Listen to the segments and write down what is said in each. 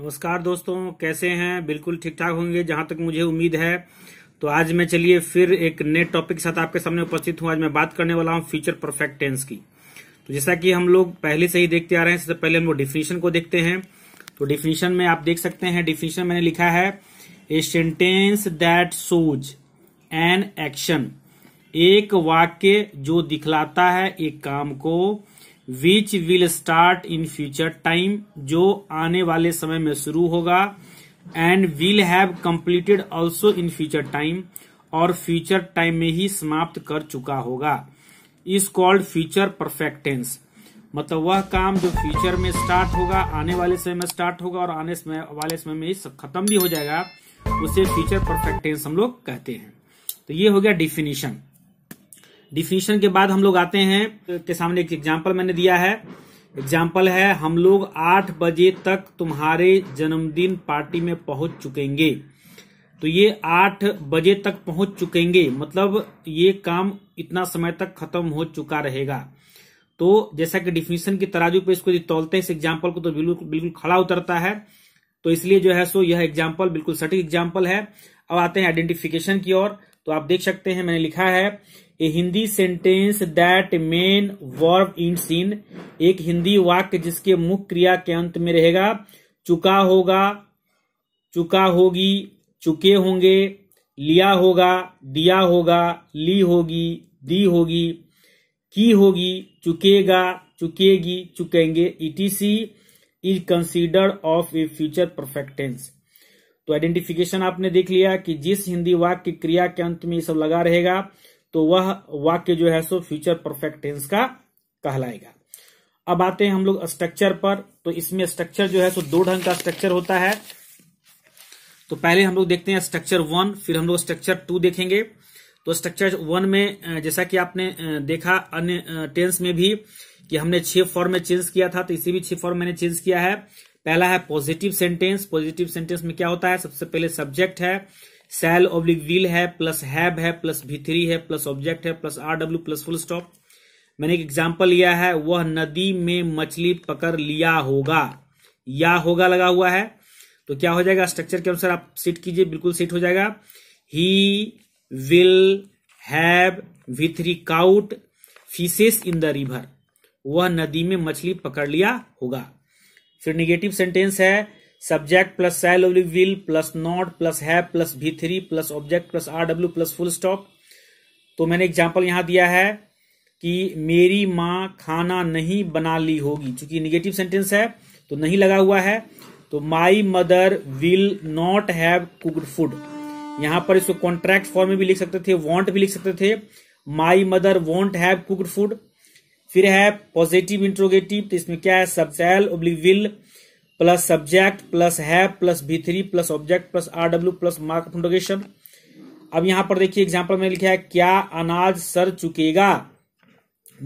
नमस्कार दोस्तों कैसे हैं बिल्कुल ठीक ठाक होंगे जहां तक मुझे उम्मीद है तो आज मैं चलिए फिर एक नए टॉपिक के साथ आपके सामने उपस्थित हूं आज मैं बात करने वाला हूं फ्यूचर परफेक्ट टेंस की तो जैसा कि हम लोग पहले से ही देखते आ रहे हैं सबसे पहले हम लोग डिफिनीशन को देखते हैं तो डिफिनीशन में आप देख सकते हैं डिफिनीशन मैंने लिखा है a sentence that shows an action एक वाक्य जो दिखलाता है एक काम को which will start in future time जो आने वाले समय में शुरू होगा and will have completed also in future time और फ्यूचर टाइम में ही समाप्त कर चुका होगा इज कॉल्ड फ्यूचर परफेक्टेंस मतलब वह काम जो फ्यूचर में स्टार्ट होगा आने वाले समय में स्टार्ट होगा और आने समय वाले समय में ही खत्म भी हो जाएगा उसे फ्यूचर परफेक्टेंस हम लोग कहते हैं तो ये हो गया डिफिनीशन डिफिनीशन के बाद हम लोग आते हैं के सामने एक एग्जाम्पल मैंने दिया है एग्जाम्पल है हम लोग आठ बजे तक तुम्हारे जन्मदिन पार्टी में पहुंच चुकेंगे तो ये आठ बजे तक पहुंच चुकेंगे मतलब ये काम इतना समय तक खत्म हो चुका रहेगा तो जैसा कि डिफिनीशन की तराजू पे इसको तोलते हैं इस एग्जाम्पल को तो बिल्कुल बिल्कुल खड़ा उतरता है तो इसलिए जो है सो यह एग्जाम्पल बिल्कुल सटीक एग्जाम्पल है अब आते हैं आइडेंटिफिकेशन की ओर तो आप देख सकते हैं मैंने लिखा है a Hindi sentence that main verb in seen एक हिंदी वाक्य जिसके मुख्य क्रिया के अंत में रहेगा चुका होगा चुका होगी चुके होंगे लिया होगा दिया होगा ली होगी दी होगी की होगी चुकेगा चुकेगी चुकेंगे etc is considered of a future perfect tense तो आइडेंटिफिकेशन आपने देख लिया कि जिस हिंदी वाक्य क्रिया के अंत में ये सब लगा रहेगा तो वह वाक्य जो है सो फ्यूचर परफेक्ट टेंस का कहलाएगा अब आते हैं हम लोग स्ट्रक्चर पर तो इसमें स्ट्रक्चर जो है सो दो ढंग का स्ट्रक्चर होता है तो पहले हम लोग देखते हैं स्ट्रक्चर वन फिर हम लोग स्ट्रक्चर टू देखेंगे तो स्ट्रक्चर वन में जैसा कि आपने देखा अन्य टेंस में भी कि हमने छह फॉर्म में चेंज किया था तो इसी भी छह फॉर्म मैंने चेंज किया है पहला है पॉजिटिव सेंटेंस पॉजिटिव सेंटेंस में क्या होता है सबसे पहले सब्जेक्ट है सेल ऑब्लिक विल है प्लस हैब है प्लस भी थ्री है प्लस ऑब्जेक्ट है plus R W plus full stop मैंने एक एग्जाम्पल लिया है वह नदी में मछली पकड़ लिया होगा या होगा लगा हुआ है तो क्या हो जाएगा स्ट्रक्चर के अनुसार आप सेट कीजिए बिल्कुल सेट हो जाएगा ही विल हैव विथ रिकाउट फिशेस इन द रिवर वह नदी में मछली पकड़ लिया होगा फिर निगेटिव सेंटेंस है subject plus shall W will plus not plus है plus V three plus object plus R W plus full stop तो मैंने एग्जाम्पल यहां दिया है कि मेरी माँ खाना नहीं बना ली होगी चूंकि निगेटिव सेंटेंस है तो नहीं लगा हुआ है तो my mother will not have cooked food यहां पर इसको कॉन्ट्रैक्ट फॉर्म में भी लिख सकते थे वॉन्ट भी लिख सकते थे my mother won't have cooked food फिर है पॉजिटिव इंट्रोगेटिव तो इसमें क्या है सबसेल oblique will plus subject plus है plus B three plus object plus R W plus mark of अब यहां पर देखिए एग्जाम्पल में लिखा है क्या अनाज सर चुकेगा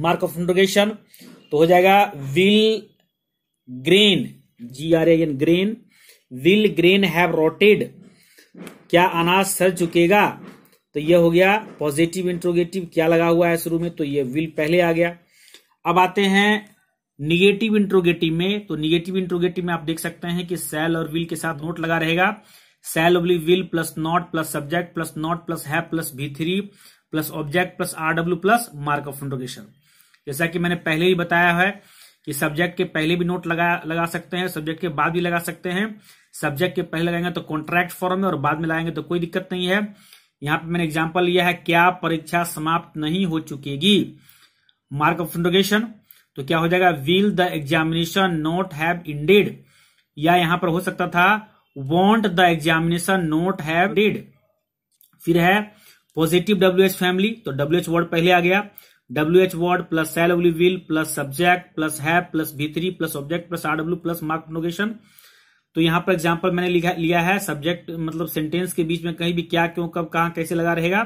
मार्क ऑफ इंट्रोगेशन तो हो जाएगा will grain G R N grain will grain have rotted क्या अनाज सर चुकेगा तो ये हो गया पॉजिटिव इंट्रोगेटिव क्या लगा हुआ है शुरू में तो ये विल पहले आ गया अब आते हैं निगेटिव इंट्रोगेटिव में तो निगेटिव इंट्रोगेटिव में आप देख सकते हैं कि सेल और विल के साथ नोट लगा रहेगा shall oblique will plus not plus subject plus not plus है plus V three plus object plus R W plus mark of interrogation जैसा कि मैंने पहले ही बताया है कि सब्जेक्ट के पहले भी नोट लगा लगा सकते हैं सब्जेक्ट के बाद भी लगा सकते हैं सब्जेक्ट के पहले लगाएंगे तो कॉन्ट्रैक्ट फॉर्म में और बाद में लगाएंगे तो कोई दिक्कत नहीं है यहाँ पे मैंने एग्जाम्पल लिया है क्या परीक्षा समाप्त नहीं हो चुकेगी मार्क ऑफ इंट्रोगेशन तो क्या हो जाएगा will the examination not have ended या यहां पर हो सकता था won't the examination not have dead फिर है पॉजिटिव डब्ल्यू एच फैमिली तो डब्ल्यू एच वर्ड पहले आ गया W H word plus shall W will plus subject plus have plus V three plus object plus R W plus mark interrogation तो यहां पर example मैंने लिखा लिया है सब्जेक्ट मतलब सेंटेंस के बीच में कहीं भी क्या क्यों कब कहा कैसे लगा रहेगा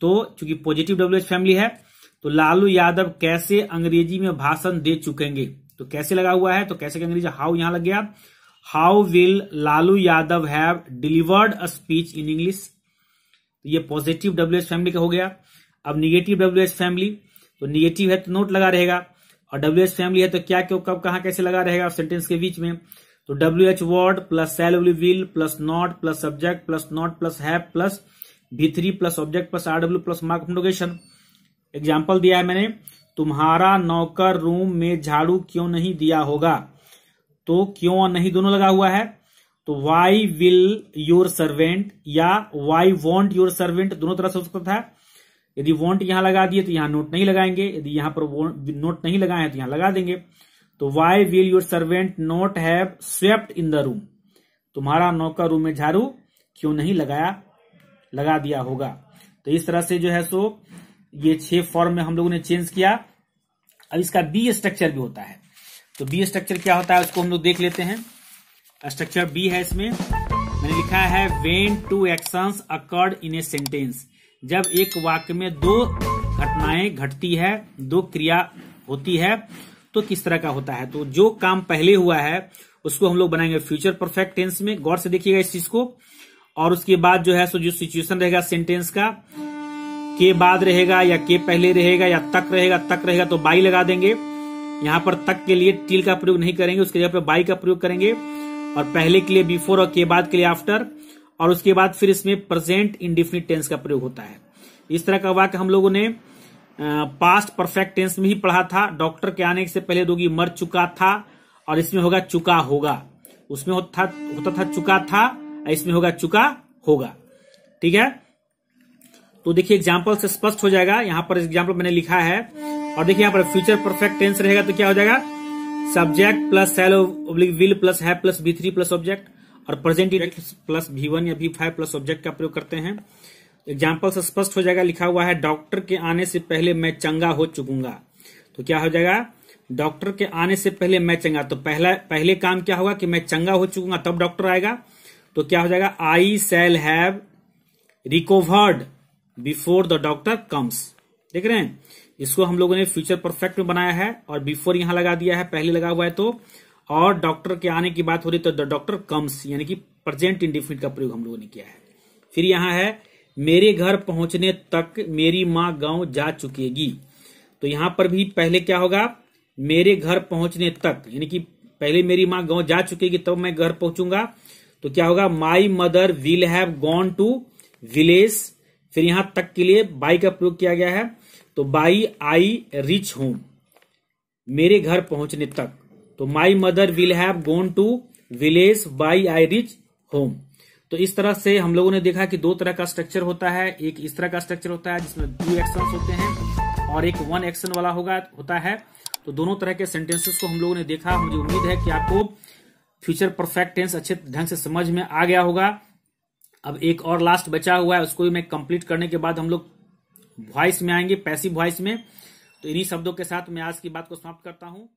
तो चूंकि पॉजिटिव डब्ल्यू एच फैमिली है तो लालू यादव कैसे अंग्रेजी में भाषण दे चुकेंगे तो कैसे लगा हुआ है तो कैसे अंग्रेजी हाउ यहां लग गया how will Lalu Yadav have delivered a speech in English तो ये पॉजिटिव डब्ल्यू फैमिली का हो गया अब निगेटिव डब्ल्यू फैमिली तो निगेटिव है तो नोट लगा रहेगा और डब्ल्यू फैमिली है तो क्या क्यों कब कहा कैसे लगा रहेगा सेंटेंस के बीच में तो W H word plus shall W will plus not plus subject plus not plus है plus V three plus object plus R W plus mark फंडोगेशन एग्जाम्पल दिया है मैंने तुम्हारा नौकर रूम में झाड़ू क्यों नहीं दिया होगा तो क्यों और नहीं दोनों लगा हुआ है तो वाई विल योर सर्वेंट या वाई वॉन्ट योर सर्वेंट दोनों तरह से हो सकता था यदि वॉन्ट यहां लगा दिए तो यहां नोट नहीं लगाएंगे यदि यहां पर नोट नहीं लगाए हैं तो यहां लगा देंगे तो why will your servant not have swept in the room तुम्हारा नौकर रूम में झाड़ू क्यों नहीं लगाया लगा दिया होगा तो इस तरह से जो है सो ये छह फॉर्म में हम लोगों ने चेंज किया अब इसका बी स्ट्रक्चर भी होता है तो बी स्ट्रक्चर क्या होता है उसको हम लोग देख लेते हैं स्ट्रक्चर बी है इसमें मैंने लिखा है when two actions occurred in a sentence जब एक वाक्य में दो घटनाएं घटती है दो क्रिया होती है तो किस तरह का होता है तो जो काम पहले हुआ है उसको हम लोग बनाएंगे फ्यूचर परफेक्ट टेंस में गौर से देखिएगा इस चीज को और उसके बाद जो है सो जो सिचुएशन रहेगा सेंटेंस का के बाद रहेगा या के पहले रहेगा या तक रहेगा तक रहेगा तो बाई लगा देंगे यहाँ पर तक के लिए टील का प्रयोग नहीं करेंगे उसके जगह पर बाई का प्रयोग करेंगे और पहले के लिए बिफोर और के बाद के लिए आफ्टर और उसके बाद फिर इसमें प्रेजेंट इंडिफिनिट टेंस का प्रयोग होता है इस तरह का वाक्य हम लोगों ने पास्ट परफेक्ट टेंस में ही पढ़ा था डॉक्टर के आने से पहले रोगी मर चुका था और इसमें होगा चुका होगा उसमें होता होता था चुका था इसमें होगा चुका होगा ठीक है तो देखिए एग्जाम्पल से स्पष्ट हो जाएगा यहाँ पर एग्जाम्पल मैंने लिखा है और देखिए यहाँ पर फ्यूचर परफेक्ट टेंस रहेगा तो क्या हो जाएगा subject plus shall will plus है plus B three plus object और प्रेजेंट प्लस वी वन या वी फाइव प्लस ऑब्जेक्ट का प्रयोग करते हैं एग्जाम्पल से स्पष्ट हो जाएगा लिखा हुआ है डॉक्टर के आने से पहले मैं चंगा हो चुकूंगा तो क्या हो जाएगा डॉक्टर के आने से पहले मैं चंगा तो पहला पहले काम क्या होगा कि मैं चंगा हो चुकूंगा तब डॉक्टर आएगा तो क्या हो जाएगा I shall have recovered before the doctor comes देख रहे हैं इसको हम लोगों ने फ्यूचर परफेक्ट में बनाया है और बिफोर यहां लगा दिया है पहले लगा हुआ है तो और डॉक्टर के आने की बात हो रही तो द डॉक्टर कम्स यानी कि प्रेजेंट इंडिफिनिट का प्रयोग हम लोगों ने किया है फिर यहां है मेरे घर पहुंचने तक मेरी माँ गांव जा चुकेगी तो यहां पर भी पहले क्या होगा मेरे घर पहुंचने तक यानी कि पहले मेरी माँ गांव जा चुकेगी तब तो मैं घर पहुंचूंगा तो क्या होगा my mother will have gone to village फिर यहां तक के लिए बाई का प्रयोग किया गया है तो बाई आई रिच होम मेरे घर पहुंचने तक तो my mother will have gone to village by I reach home तो इस तरह से हम लोगों ने देखा कि दो तरह का स्ट्रक्चर होता है एक इस तरह का स्ट्रक्चर होता है जिसमें टू एक्शन होते हैं और एक वन एक्शन वाला होगा होता है तो दोनों तरह के सेंटेंसेस को हम लोगों ने देखा मुझे उम्मीद है कि आपको फ्यूचर परफेक्ट टेंस अच्छे ढंग से समझ में आ गया होगा अब एक और लास्ट बचा हुआ है उसको भी मैं कंप्लीट करने के बाद हम लोग वॉइस में आएंगे पैसिव वॉइस में तो इन्हीं शब्दों के साथ मैं आज की बात को समाप्त करता हूं